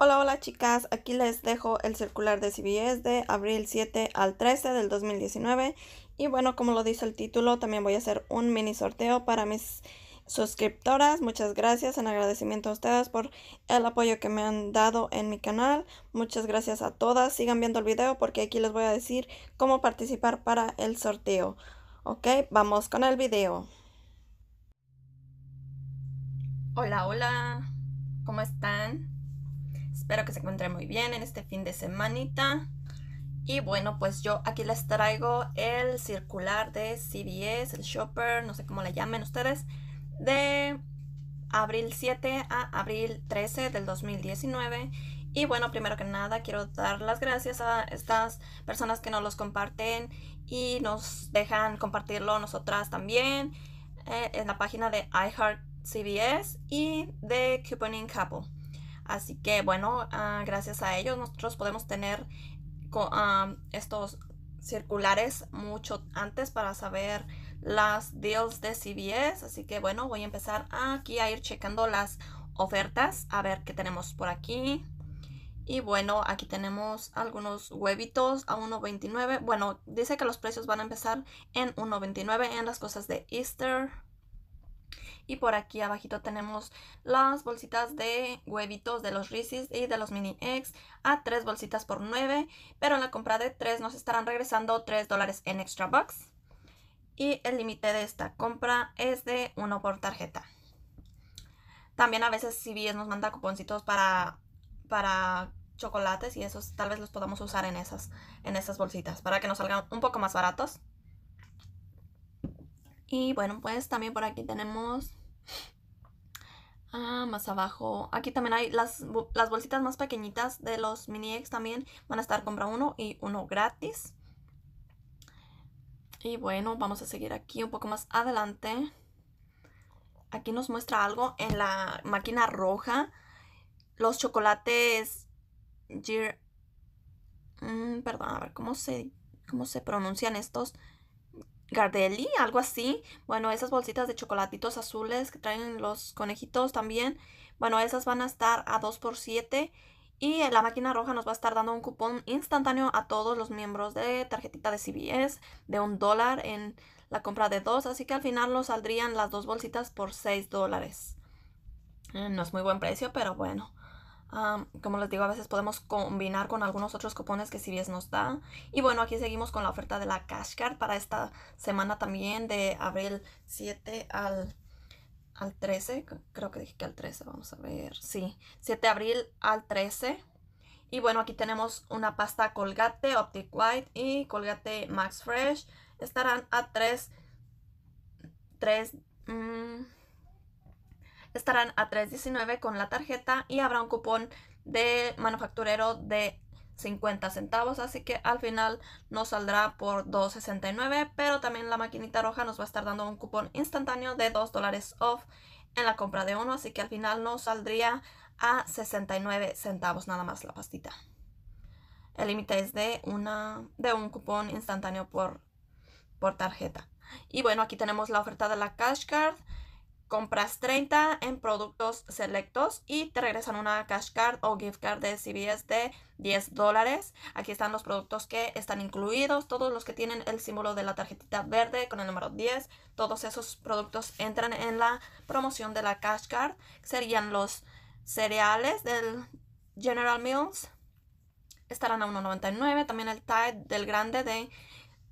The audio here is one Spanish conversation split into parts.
Hola, hola chicas, aquí les dejo el circular de CBS de abril 7 al 13 del 2019 y bueno, como lo dice el título, también voy a hacer un mini sorteo para mis suscriptoras. Muchas gracias en agradecimiento a ustedes por el apoyo que me han dado en mi canal. Muchas gracias a todas. Sigan viendo el video porque aquí les voy a decir cómo participar para el sorteo. Ok, vamos con el video. Hola, hola. ¿Cómo están? Espero que se encuentren muy bien en este fin de semanita. Y bueno, pues yo aquí les traigo el circular de CBS, el shopper, no sé cómo le llamen ustedes, de abril 7 a abril 13 del 2019. Y bueno, primero que nada, quiero dar las gracias a estas personas que nos los comparten y nos dejan compartirlo nosotras también eh, en la página de iHeartCBS y de Couponing Couple. Así que bueno, ah, gracias a ellos nosotros podemos tener ah, estos circulares mucho antes para saber las deals de CBS. Así que bueno, voy a empezar aquí a ir checando las ofertas a ver qué tenemos por aquí. Y bueno, aquí tenemos algunos huevitos a 1.29. Bueno, dice que los precios van a empezar en 1.29 en las cosas de Easter. Y por aquí abajito tenemos las bolsitas de huevitos de los risis y de los Mini Eggs a 3 bolsitas por 9. Pero en la compra de 3 nos estarán regresando 3 dólares en extra bucks. Y el límite de esta compra es de 1 por tarjeta. También a veces CBS nos manda cuponcitos para, chocolates y esos tal vez los podamos usar en esas bolsitas para que nos salgan un poco más baratos. Y bueno, pues también por aquí tenemos Ah, más abajo. Aquí también hay las, bolsitas más pequeñitas de los mini eggs también. Van a estar compra uno y uno gratis. Y bueno, vamos a seguir aquí un poco más adelante. Aquí nos muestra algo en la máquina roja. Los chocolates... Mm, perdón, a ver, ¿cómo se, ¿cómo se pronuncian estos? Gardelli, algo así. Bueno, esas bolsitas de chocolatitos azules que traen los conejitos también. Bueno, esas van a estar a 2 por 7 y la máquina roja nos va a estar dando un cupón instantáneo a todos los miembros de tarjetita de CBS de un dólar en la compra de dos. Así que al final nos saldrían las dos bolsitas por 6 dólares. Mm, no es muy buen precio, pero bueno como les digo, a veces podemos combinar con algunos otros cupones que bien nos da. Y bueno, aquí seguimos con la oferta de la Cash Card para esta semana también de abril 7 al, 13. Creo que dije que al 13, vamos a ver. Sí, 7 de abril al 13. Y bueno, aquí tenemos una pasta Colgate Optic White y Colgate Max Fresh. Estarán a 3, 3, estarán a $3.19 con la tarjeta y habrá un cupón de manufacturero de 50 centavos, así que al final nos saldrá por 2.69, pero también la maquinita roja nos va a estar dando un cupón instantáneo de 2 dólares off en la compra de uno, así que al final nos saldría a 69 centavos nada más la pastita. El límite es de, una, de un cupón instantáneo por, por tarjeta. Y bueno, aquí tenemos la oferta de la Cash Card compras 30 en productos selectos y te regresan una cash card o gift card de CBS de 10 dólares. Aquí están los productos que están incluidos, todos los que tienen el símbolo de la tarjetita verde con el número 10. Todos esos productos entran en la promoción de la cash card. Serían los cereales del General Mills. Estarán a 1.99. También el Tide del grande de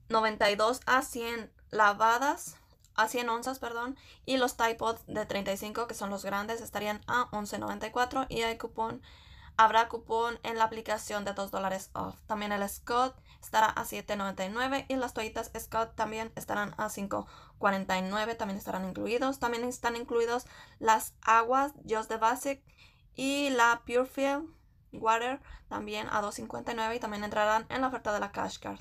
92 a 100 lavadas a 100 onzas, perdón, y los Tide de 35, que son los grandes, estarían a 11.94 y hay cupón, habrá cupón en la aplicación de 2 dólares off. También el Scott estará a 7.99 y las toallitas Scott también estarán a 5.49, también estarán incluidos. También están incluidos las aguas Just the Basic y la Purefield Water también a 2.59 y también entrarán en la oferta de la Cash Card.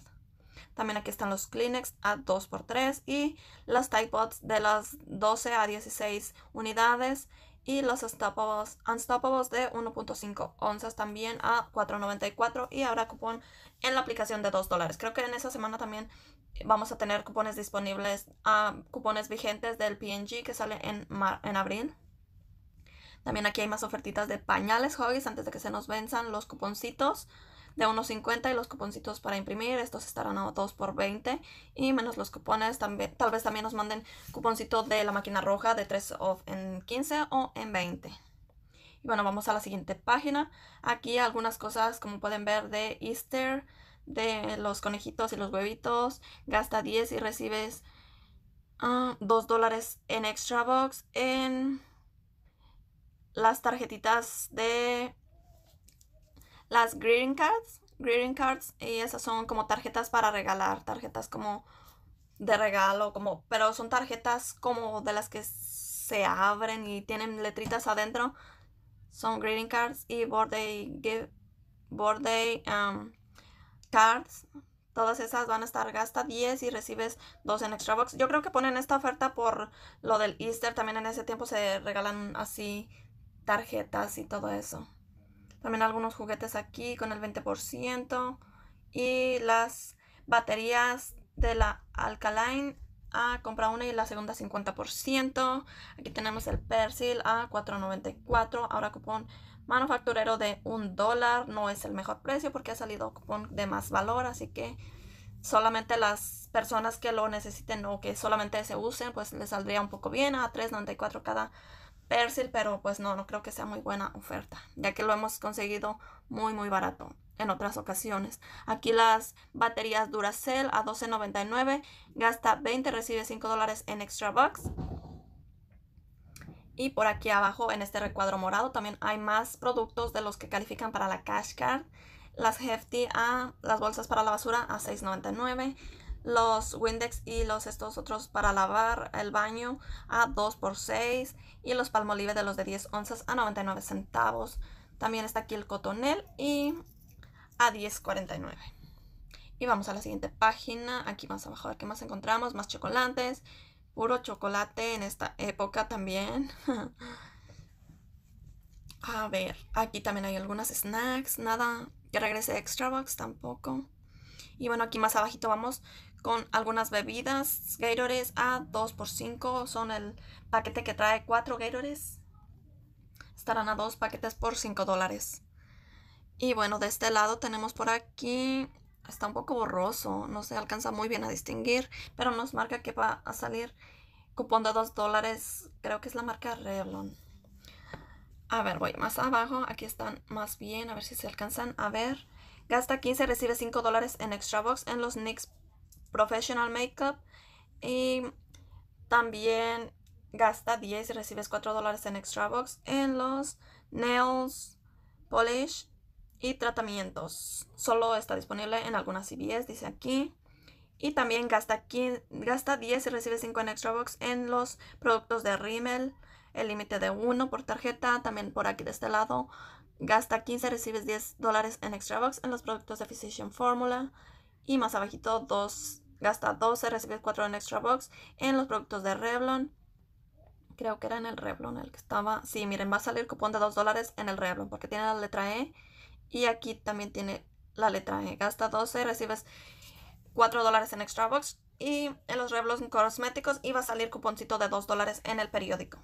También aquí están los Kleenex a 2x3 y las Tide de las 12 a 16 unidades y los Unstoppables, de 1.5 onzas también a 4.94 y habrá cupón en la aplicación de 2 dólares. Creo que en esa semana también vamos a tener cupones disponibles, a ah, cupones vigentes del PNG que sale en, mar en abril. También aquí hay más ofertitas de pañales, hobbies antes de que se nos venzan los cuponcitos de unos 50 y los cuponcitos para imprimir, estos estarán todos por 20 y menos los cupones, también, tal vez también nos manden cuponcito de la máquina roja de 3 off en 15 o en 20. Y bueno, vamos a la siguiente página. Aquí algunas cosas como pueden ver de Easter, de los conejitos y los huevitos. Gasta 10 y recibes 2 ah, dólares en extra box en las tarjetitas de las greeting cards. Greeting cards, y esas son como tarjetas para regalar, tarjetas como de regalo, como, pero son tarjetas como de las que se abren y tienen letritas adentro. Son greeting cards y birthday, give, birthday um, cards. Todas esas van a estar gasta 10 y recibes 2 en extra box. Yo creo que ponen esta oferta por lo del Easter. También en ese tiempo se regalan así tarjetas y todo eso. También algunos juguetes aquí con el 20%. Y las baterías de la Alkaline a compra una y la segunda 50%. Aquí tenemos el Persil a 4.94. Ahora cupón manufacturero de un dólar. No es el mejor precio porque ha salido cupón de más valor. Así que solamente las personas que lo necesiten o que solamente se usen, pues les saldría un poco bien a 3.94 cada persil, pero pues no, no creo que sea muy buena oferta, ya que lo hemos conseguido muy, muy barato en otras ocasiones. Aquí las baterías Duracell a $12.99, gasta 20, recibe 5 dólares en extra bucks. Y por aquí abajo en este recuadro morado también hay más productos de los que califican para la cash card. Las Hefty a las bolsas para la basura a $6.99, los Windex y los estos otros para lavar el baño a 2 por 6 y los palmolive de los de 10 onzas a 99 centavos. También está aquí el cotonel y a 10.49. Y vamos a la siguiente página, aquí más abajo, a ver qué más encontramos, más chocolates, puro chocolate en esta época también. a ver, aquí también hay algunas snacks, nada que regrese Extra Box tampoco. Y bueno, aquí más abajito vamos con algunas bebidas Gatorades a 2 por 5 Son el paquete que trae 4 Gatorades. Estarán a 2 paquetes por 5 dólares. Y bueno, de este lado tenemos por aquí... Está un poco borroso, no se alcanza muy bien a distinguir, pero nos marca que va a salir cupón de 2 dólares. Creo que es la marca Revlon. A ver, voy más abajo. Aquí están más bien, a ver si se alcanzan a ver. Gasta 15, recibe 5 dólares en Extra Box en los Knicks Professional Makeup. Y también gasta 10 y recibes 4 dólares en Extra Box en los nails, polish y tratamientos. Solo está disponible en algunas CVS, dice aquí. Y también gasta, gasta 10 y recibes 5 en Extra Box en los productos de Rimmel. El límite de 1 por tarjeta, también por aquí de este lado. Gasta 15 y recibes 10 dólares en Extra Box en los productos de Physician Formula. Y más abajito, 2 Gasta 12, recibes 4 en Extra Box en los productos de Revlon. Creo que era en el Revlon el que estaba. Sí, miren, va a salir cupón de 2 dólares en el Revlon porque tiene la letra E. Y aquí también tiene la letra E. Gasta 12, recibes 4 dólares en Extra Box y en los Revlon Cosméticos iba a salir cuponcito de 2 dólares en el periódico.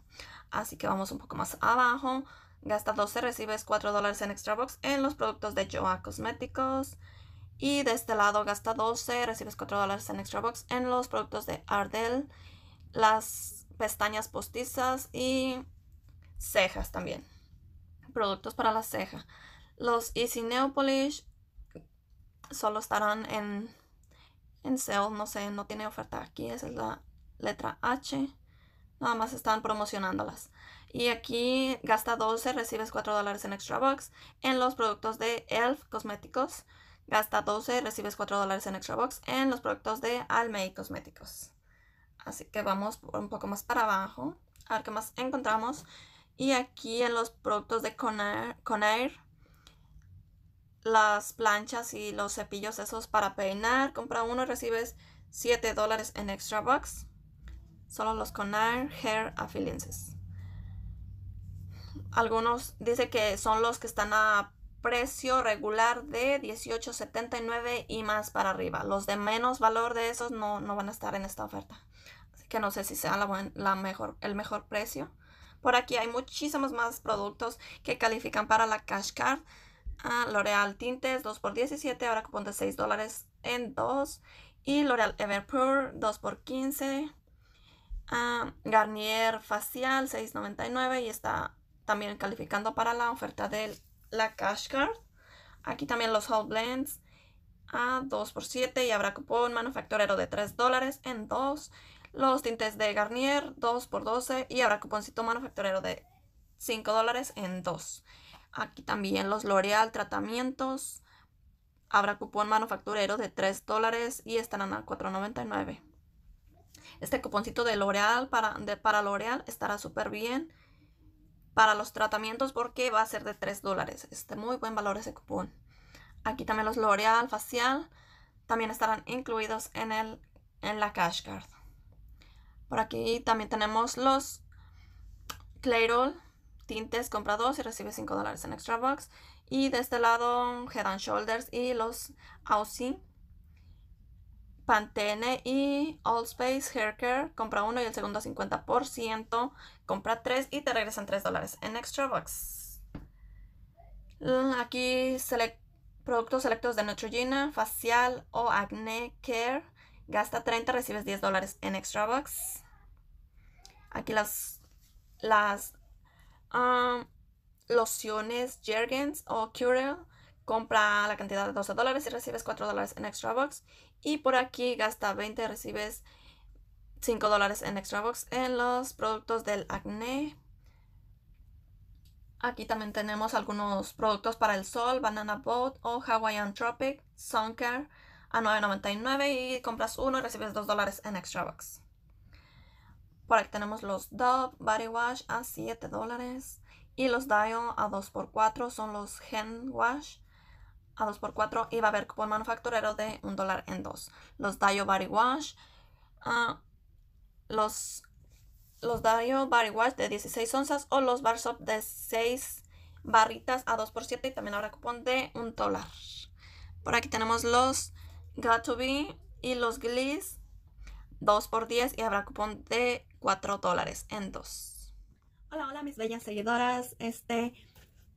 Así que vamos un poco más abajo. Gasta 12, recibes 4 dólares en Extra Box en los productos de Joa Cosméticos. Y de este lado gasta 12, recibes 4 dólares en Extra Box en los productos de Ardell, las pestañas postizas y cejas también. Productos para la ceja. Los Easy Nail Polish solo estarán en, en no sé, no tiene oferta aquí, esa es la letra H. Nada más están promocionándolas. Y aquí gasta 12, recibes 4 dólares en Extra Box en los productos de ELF Cosméticos. Gasta 12, recibes 4 dólares en Extra Box en los productos de Almay Cosméticos. Así que vamos un poco más para abajo. A ver qué más encontramos. Y aquí en los productos de Conair, las planchas y los cepillos esos para peinar. Compra uno y recibes 7 dólares en Extra Box. Solo los Conair Hair Affiliates. Algunos dice que son los que están a precio regular de 18.79 y más para arriba. Los de menos valor de esos no, no van a estar en esta oferta. Así que no sé si sea la, la mejor, el mejor precio. Por aquí hay muchísimos más productos que califican para la cash card. Ah, L'Oreal Tintes 2x17, ahora cupón de 6 dólares en 2. Y L'Oreal Everpure 2x15. Ah, Garnier Facial 6.99 y está también calificando para la oferta del la cash card. Aquí también los hot blends a 2x7 y habrá cupón manufacturero de 3 dólares en 2. Los tintes de Garnier 2x12 y habrá cuponcito manufacturero de 5 dólares en 2. Aquí también los L'Oreal tratamientos. Habrá cupón manufacturero de 3 dólares y estarán a 4.99. Este cuponcito de L'Oreal para, de, para L'Oreal estará súper bien para los tratamientos porque va a ser de 3 dólares. Este muy buen valor ese cupón. Aquí también los L'Oreal facial también estarán incluidos en, el, en la cash card. Por aquí también tenemos los Clairol tintes compra y recibe 5 dólares en extra box. Y de este lado Head and Shoulders y los Aussie Pantene y Allspace Hair Care. Compra uno y el segundo 50%. Compra tres y te regresan tres dólares en Extra Bucks. Mm, aquí productos selectos de Neutrogena, facial o Acne care. Gasta 30, recibes 10 dólares en Extra Box. Aquí las, las um, lociones Jergens o Curel. Compra la cantidad de 12 dólares y recibes 4 dólares en Extra box. Y por aquí gasta 20, recibes 5 dólares en extra box en los productos del acné. Aquí también tenemos algunos productos para el sol, Banana Boat o Hawaiian Tropic, Suncare a 9.99 y compras uno y recibes 2 dólares en extra box. Por aquí tenemos los Dove Body Wash a 7 dólares y los Dio a 2x4 son los Gen Wash a 2x4 y va a haber cupón manufacturero de 1 dólar en 2. Los Dayo Body Wash, ah, los, los Dayo Body Wash de 16 onzas o los Bar de 6 barritas a 2x7 y también habrá cupón de 1 dólar. Por aquí tenemos los Got2B. y los Gliss 2x10 y habrá cupón de 4 dólares en 2. Hola, hola mis bellas seguidoras. Este,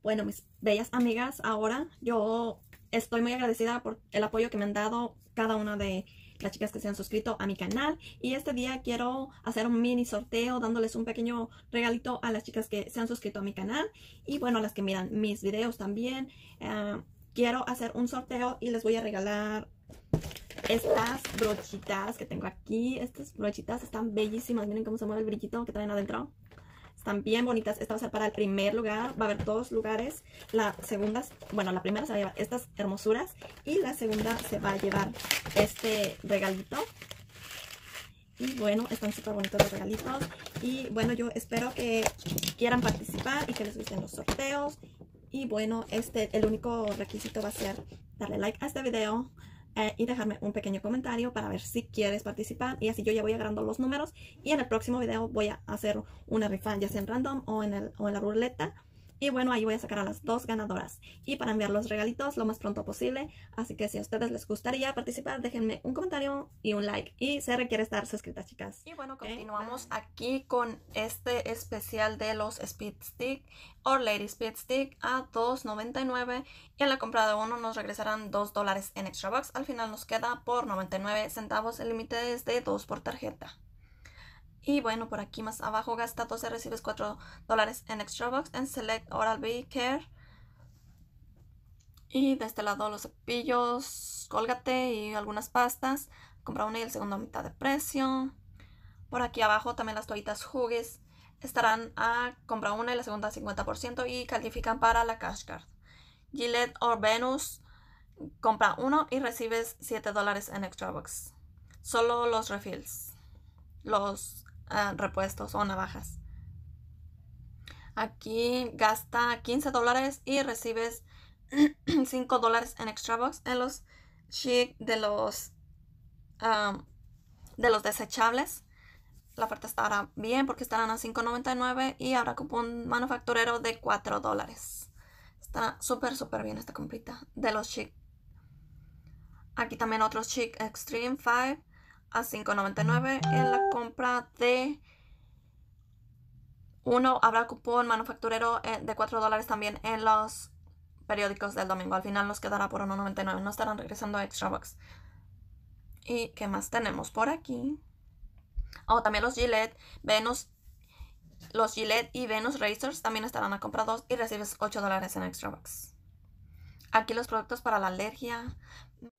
bueno, mis bellas amigas, ahora yo Estoy muy agradecida por el apoyo que me han dado cada una de las chicas que se han suscrito a mi canal y este día quiero hacer un mini sorteo dándoles un pequeño regalito a las chicas que se han suscrito a mi canal y bueno a las que miran mis videos también eh, quiero hacer un sorteo y les voy a regalar estas brochitas que tengo aquí estas brochitas están bellísimas miren cómo se mueve el brillito que traen adentro también bonitas. Esta va a ser para el primer lugar. Va a haber dos lugares. La segunda, bueno, la primera se va a llevar estas hermosuras. Y la segunda se va a llevar este regalito. Y bueno, están súper bonitos los regalitos. Y bueno, yo espero que quieran participar y que les gusten los sorteos. Y bueno, este, el único requisito va a ser darle like a este video, eh, y dejarme un pequeño comentario para ver si quieres participar y así yo ya voy agarrando los números y en el próximo video voy a hacer una rifa ya sea en random o en, el, o en la ruleta y bueno, ahí voy a sacar a las dos ganadoras y para enviar los regalitos lo más pronto posible. Así que si a ustedes les gustaría participar, déjenme un comentario y un like. Y se requiere estar suscritas, chicas. Y bueno, continuamos aquí con este especial de los Speed Stick or Lady Speed Stick a $2.99. Y en la compra de uno nos regresarán $2 dólares en extra box Al final nos queda por 99 centavos. El límite es de 2 por tarjeta. Y bueno, por aquí más abajo gasta 12, recibes 4 dólares en Extra Box, en Select Oral B Care. Y de este lado los cepillos, colgate y algunas pastas. Compra una y el segundo a mitad de precio. Por aquí abajo también las toallitas jugues estarán a compra una y la segunda 50% y califican para la cash card. Gillette o Venus compra uno y recibes 7 dólares en extra box. Solo los refills. Los repuestos o navajas. Aquí gasta 15 dólares y recibes 5 dólares en extra box en los chic de los um, de los desechables. La oferta estará bien porque estarán a 5.99 y habrá un manufacturero de 4 dólares. Está súper, súper bien esta comprita de los chic. Aquí también otros chic Extreme 5 a 5.99 en la compra de uno habrá cupón manufacturero eh, de 4 dólares también en los periódicos del domingo. Al final nos quedará por 1.99. No estarán regresando a Extra box ¿Y qué más tenemos por aquí? o oh, también los Gillette, Venus, los Gillette y Venus Racers también estarán a compra dos y recibes 8 dólares en Extra box Aquí los productos para la alergia,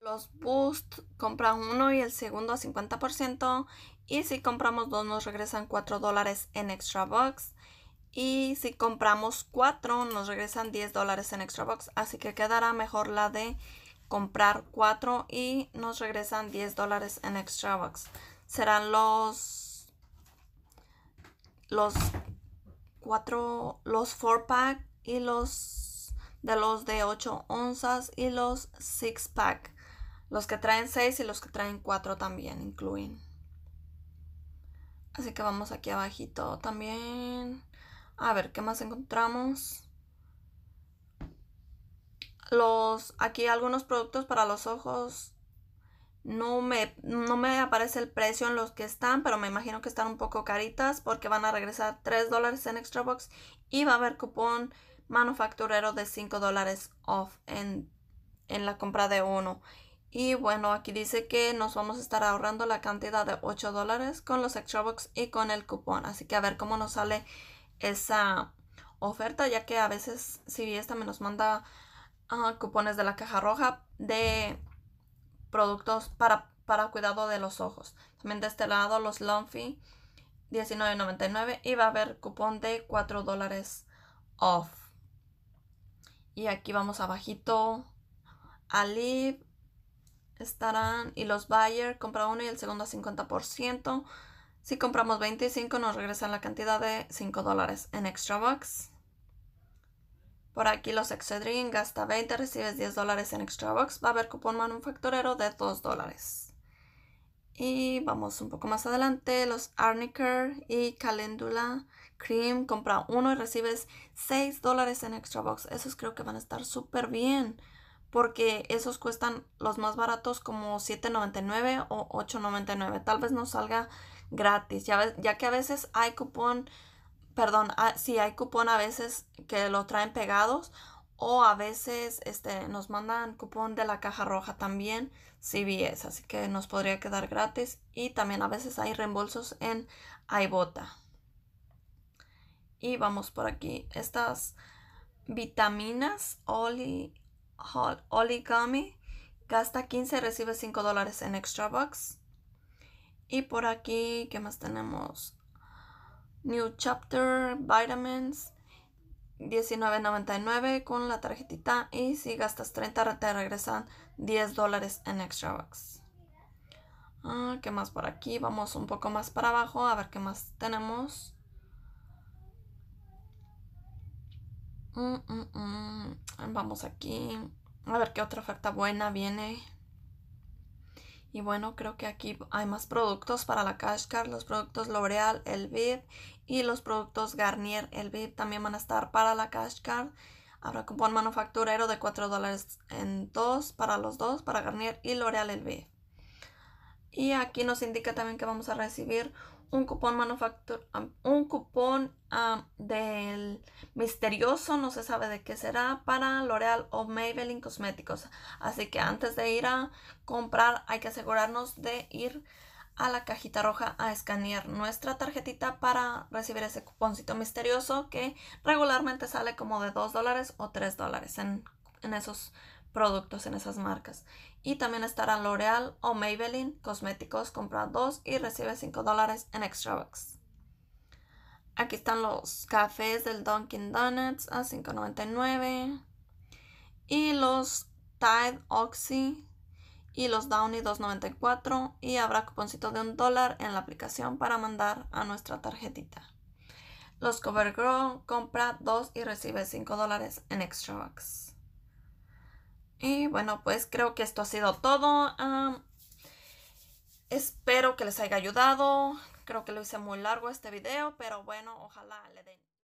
los Boost compran uno y el segundo a 50%. Y si compramos dos nos regresan 4 dólares en extra box Y si compramos cuatro nos regresan 10 dólares en extra box Así que quedará mejor la de comprar cuatro y nos regresan 10 dólares en extra box Serán los... Los cuatro... Los 4 pack y los de los de 8 onzas y los 6 pack. Los que traen 6 y los que traen 4 también incluyen. Así que vamos aquí abajito también. A ver, ¿qué más encontramos? Los, aquí algunos productos para los ojos. No me, no me aparece el precio en los que están, pero me imagino que están un poco caritas porque van a regresar 3 dólares en Extra Box y va a haber cupón manufacturero de 5 dólares off en, la compra de uno. Y bueno, aquí dice que nos vamos a estar ahorrando la cantidad de 8 dólares con los extra y con el cupón. Así que a ver cómo nos sale esa oferta, ya que a veces si esta me nos manda ah, cupones de la caja roja de productos para, para cuidado de los ojos. También de este lado los Lonfi $19.99 y va a haber cupón de 4 dólares off. Y aquí vamos abajito. Alib estarán y los Bayer compra uno y el segundo a 50%. Si compramos 25 nos regresan la cantidad de 5 dólares en extra box. Por aquí los Excedrin gasta 20, recibes 10 dólares en extra box. Va a haber cupón manufacturero de 2 dólares. Y vamos un poco más adelante, los Arniker y Calendula cream, compra uno y recibes 6 dólares en extra box. Esos creo que van a estar súper bien porque esos cuestan los más baratos como $7.99 o $8.99. Tal vez no salga gratis, ya, ya que a veces hay cupón, perdón, ah, si hay cupón a veces que lo traen pegados o a veces este, nos mandan cupón de la caja roja también CBS, así que nos podría quedar gratis y también a veces hay reembolsos en iBota. Y vamos por aquí. Estas vitaminas Oli, Oligami. Gasta 15, recibe 5 dólares en extra bucks. Y por aquí, ¿qué más tenemos? New Chapter, Vitamins, 19.99 con la tarjetita. Y si gastas 30, te regresan 10 dólares en extra box. Ah, ¿Qué más por aquí? Vamos un poco más para abajo a ver qué más tenemos. Mm, mm, mm. Vamos aquí. A ver qué otra oferta buena viene. Y bueno, creo que aquí hay más productos para la card los productos L'Oreal, el VIP y los productos Garnier, el VIP también van a estar para la card Habrá cupón manufacturero de 4 dólares en dos para los dos, para Garnier y L'Oreal, el VIP. Y aquí nos indica también que vamos a recibir un cupón un cupón del misterioso, no se sabe de qué será, para L'Oreal o Maybelline Cosméticos. Así que antes de ir a comprar hay que asegurarnos de ir a la cajita roja a escanear nuestra tarjetita para recibir ese cuponcito misterioso que regularmente sale como de 2 dólares o 3 dólares en, en esos productos en esas marcas. Y también estarán L'Oreal o Maybelline Cosméticos. Compra 2 y recibe 5 dólares en extra bucks. Aquí están los cafés del Dunkin' Donuts a $5.99. Y los Tide Oxy y los Downy 2.94. Y habrá cuponcito de un dólar en la aplicación para mandar a nuestra tarjetita. Los CoverGirl compra 2 y recibe 5 dólares en extra bucks. Y bueno, pues creo que esto ha sido todo. Ah, espero que les haya ayudado. Creo que lo hice muy largo este video, pero bueno, ojalá le den.